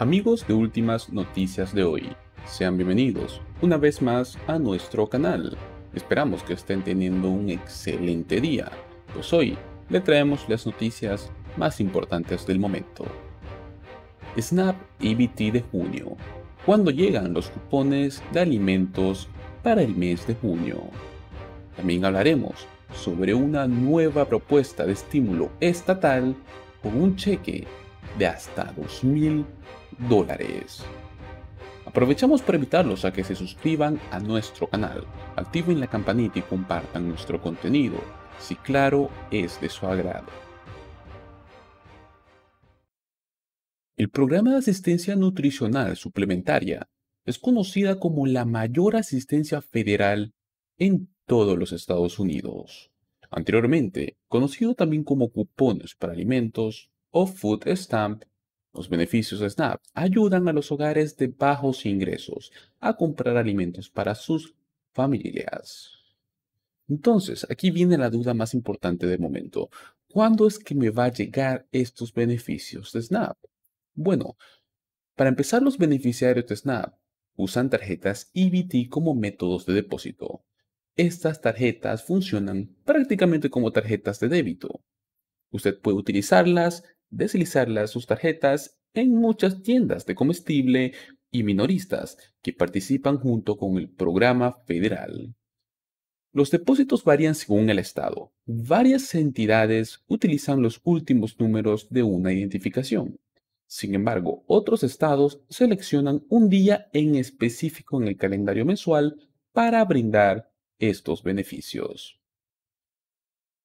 Amigos de Últimas Noticias de hoy, sean bienvenidos una vez más a nuestro canal. Esperamos que estén teniendo un excelente día, pues hoy le traemos las noticias más importantes del momento. Snap EBT de junio. ¿Cuándo llegan los cupones de alimentos para el mes de junio? También hablaremos sobre una nueva propuesta de estímulo estatal con un cheque de hasta 2.000 dólares. Aprovechamos para invitarlos a que se suscriban a nuestro canal, activen la campanita y compartan nuestro contenido, si claro es de su agrado. El programa de asistencia nutricional suplementaria es conocida como la mayor asistencia federal en todos los Estados Unidos, anteriormente conocido también como cupones para alimentos o food stamp los beneficios de SNAP ayudan a los hogares de bajos ingresos a comprar alimentos para sus familias. Entonces, aquí viene la duda más importante del momento. ¿Cuándo es que me va a llegar estos beneficios de SNAP? Bueno, para empezar, los beneficiarios de SNAP usan tarjetas EBT como métodos de depósito. Estas tarjetas funcionan prácticamente como tarjetas de débito. Usted puede utilizarlas las sus tarjetas en muchas tiendas de comestible y minoristas que participan junto con el programa federal. Los depósitos varían según el estado. Varias entidades utilizan los últimos números de una identificación. Sin embargo, otros estados seleccionan un día en específico en el calendario mensual para brindar estos beneficios.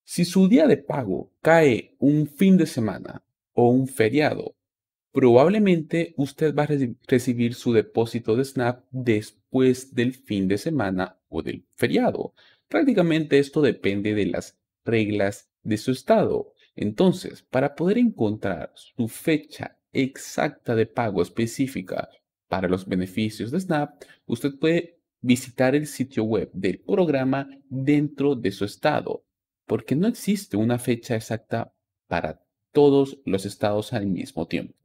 Si su día de pago cae un fin de semana o un feriado. Probablemente usted va a recibir su depósito de SNAP después del fin de semana o del feriado. Prácticamente esto depende de las reglas de su estado. Entonces, para poder encontrar su fecha exacta de pago específica para los beneficios de SNAP, usted puede visitar el sitio web del programa dentro de su estado, porque no existe una fecha exacta para todos los estados al mismo tiempo.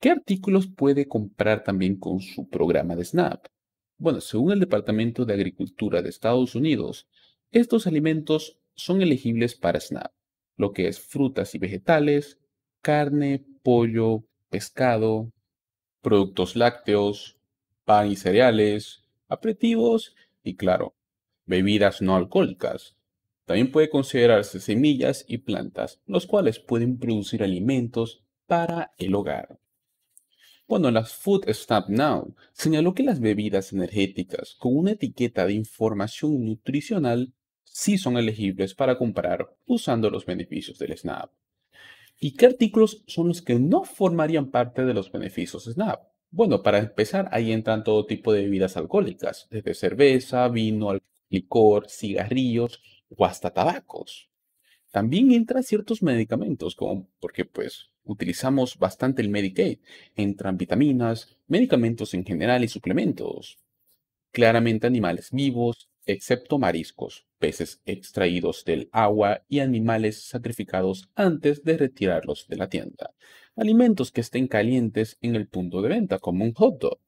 ¿Qué artículos puede comprar también con su programa de SNAP? Bueno, según el Departamento de Agricultura de Estados Unidos, estos alimentos son elegibles para SNAP, lo que es frutas y vegetales, carne, pollo, pescado, productos lácteos, pan y cereales, aperitivos y, claro, bebidas no alcohólicas, también puede considerarse semillas y plantas, los cuales pueden producir alimentos para el hogar. Bueno, las Food Stamp Now señaló que las bebidas energéticas con una etiqueta de información nutricional sí son elegibles para comprar usando los beneficios del SNAP. ¿Y qué artículos son los que no formarían parte de los beneficios SNAP? Bueno, para empezar, ahí entran todo tipo de bebidas alcohólicas, desde cerveza, vino, licor, cigarrillos, o hasta tabacos. También entran ciertos medicamentos, como porque pues utilizamos bastante el Medicaid. Entran vitaminas, medicamentos en general y suplementos. Claramente animales vivos, excepto mariscos, peces extraídos del agua y animales sacrificados antes de retirarlos de la tienda. Alimentos que estén calientes en el punto de venta, como un hot dog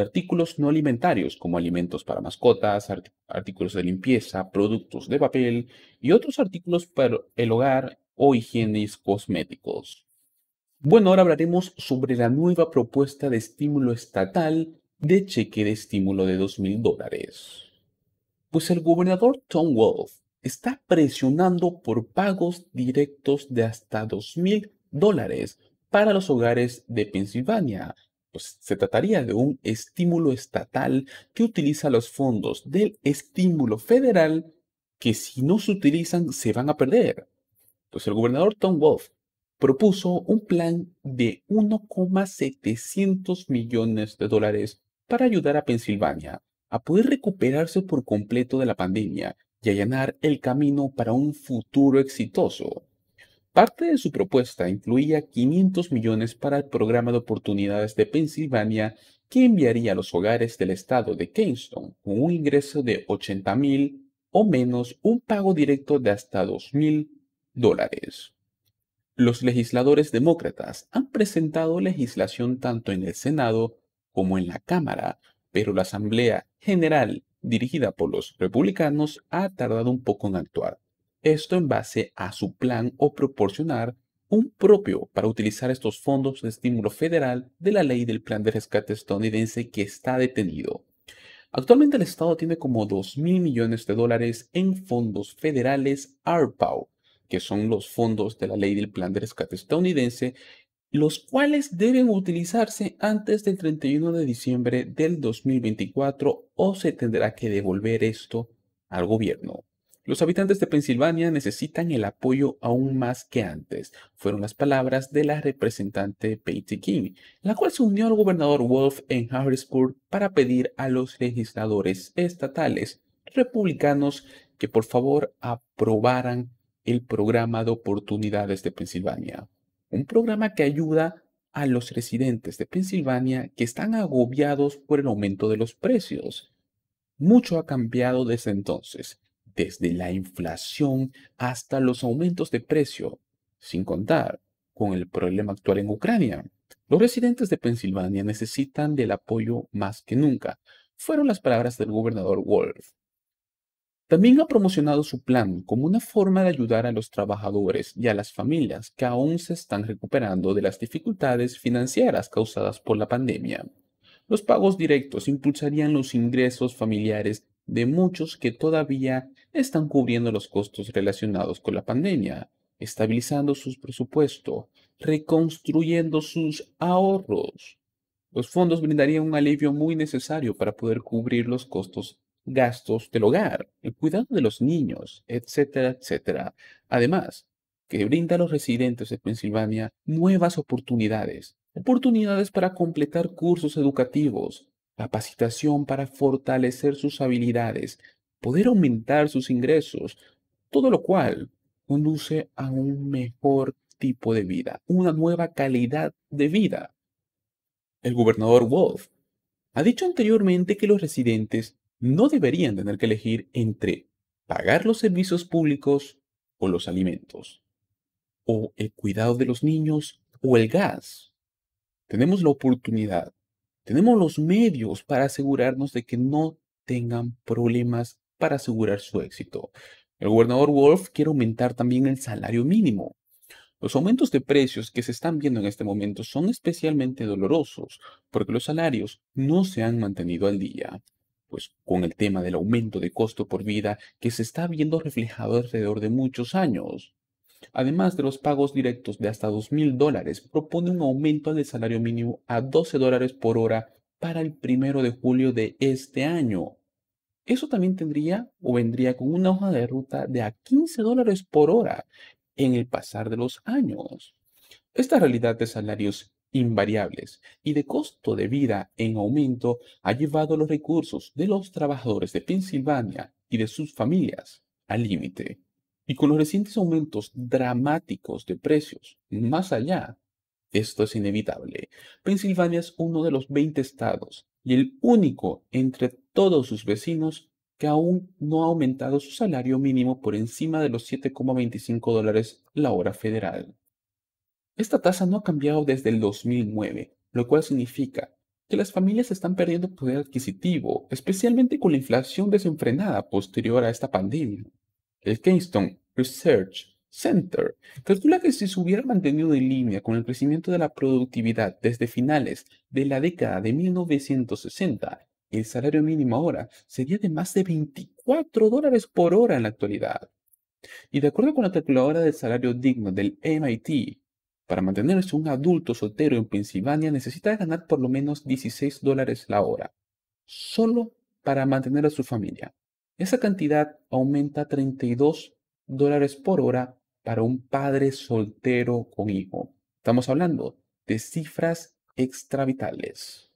artículos no alimentarios como alimentos para mascotas, artículos de limpieza, productos de papel y otros artículos para el hogar o higienes cosméticos. Bueno, ahora hablaremos sobre la nueva propuesta de estímulo estatal de cheque de estímulo de 2.000 dólares. Pues el gobernador Tom Wolf está presionando por pagos directos de hasta 2.000 dólares para los hogares de Pensilvania pues se trataría de un estímulo estatal que utiliza los fondos del estímulo federal que si no se utilizan se van a perder. Pues el gobernador Tom Wolf propuso un plan de 1,700 millones de dólares para ayudar a Pensilvania a poder recuperarse por completo de la pandemia y allanar el camino para un futuro exitoso. Parte de su propuesta incluía 500 millones para el programa de oportunidades de Pensilvania que enviaría a los hogares del estado de Kingston con un ingreso de 80 mil o menos un pago directo de hasta 2 mil dólares. Los legisladores demócratas han presentado legislación tanto en el Senado como en la Cámara, pero la Asamblea General, dirigida por los republicanos, ha tardado un poco en actuar esto en base a su plan o proporcionar un propio para utilizar estos fondos de estímulo federal de la ley del plan de rescate estadounidense que está detenido. Actualmente el Estado tiene como 2 mil millones de dólares en fondos federales ARPAO, que son los fondos de la ley del plan de rescate estadounidense, los cuales deben utilizarse antes del 31 de diciembre del 2024 o se tendrá que devolver esto al gobierno. Los habitantes de Pensilvania necesitan el apoyo aún más que antes, fueron las palabras de la representante Patty King, la cual se unió al gobernador Wolf en Harrisburg para pedir a los legisladores estatales republicanos que por favor aprobaran el programa de oportunidades de Pensilvania, un programa que ayuda a los residentes de Pensilvania que están agobiados por el aumento de los precios. Mucho ha cambiado desde entonces desde la inflación hasta los aumentos de precio, sin contar con el problema actual en Ucrania. Los residentes de Pensilvania necesitan del apoyo más que nunca, fueron las palabras del gobernador Wolf. También ha promocionado su plan como una forma de ayudar a los trabajadores y a las familias que aún se están recuperando de las dificultades financieras causadas por la pandemia. Los pagos directos impulsarían los ingresos familiares de muchos que todavía están cubriendo los costos relacionados con la pandemia, estabilizando sus presupuestos, reconstruyendo sus ahorros. Los fondos brindarían un alivio muy necesario para poder cubrir los costos gastos del hogar, el cuidado de los niños, etcétera, etcétera. Además, que brinda a los residentes de Pensilvania nuevas oportunidades, oportunidades para completar cursos educativos, capacitación para fortalecer sus habilidades, poder aumentar sus ingresos, todo lo cual conduce a un mejor tipo de vida, una nueva calidad de vida. El gobernador Wolf ha dicho anteriormente que los residentes no deberían tener que elegir entre pagar los servicios públicos o los alimentos, o el cuidado de los niños o el gas. Tenemos la oportunidad tenemos los medios para asegurarnos de que no tengan problemas para asegurar su éxito. El gobernador Wolf quiere aumentar también el salario mínimo. Los aumentos de precios que se están viendo en este momento son especialmente dolorosos porque los salarios no se han mantenido al día. Pues con el tema del aumento de costo por vida que se está viendo reflejado alrededor de muchos años. Además de los pagos directos de hasta 2.000 dólares, propone un aumento del salario mínimo a 12 dólares por hora para el primero de julio de este año. Eso también tendría o vendría con una hoja de ruta de a 15 dólares por hora en el pasar de los años. Esta realidad de salarios invariables y de costo de vida en aumento ha llevado los recursos de los trabajadores de Pensilvania y de sus familias al límite. Y con los recientes aumentos dramáticos de precios más allá, esto es inevitable. Pensilvania es uno de los 20 estados y el único entre todos sus vecinos que aún no ha aumentado su salario mínimo por encima de los 7,25 dólares la hora federal. Esta tasa no ha cambiado desde el 2009, lo cual significa que las familias están perdiendo poder adquisitivo, especialmente con la inflación desenfrenada posterior a esta pandemia el Kingston Research Center calcula que si se hubiera mantenido en línea con el crecimiento de la productividad desde finales de la década de 1960, el salario mínimo ahora sería de más de 24 dólares por hora en la actualidad. Y de acuerdo con la calculadora del salario digno del MIT, para mantenerse un adulto soltero en Pensilvania necesita ganar por lo menos 16 dólares la hora, solo para mantener a su familia. Esa cantidad aumenta 32 dólares por hora para un padre soltero con hijo. Estamos hablando de cifras extravitales.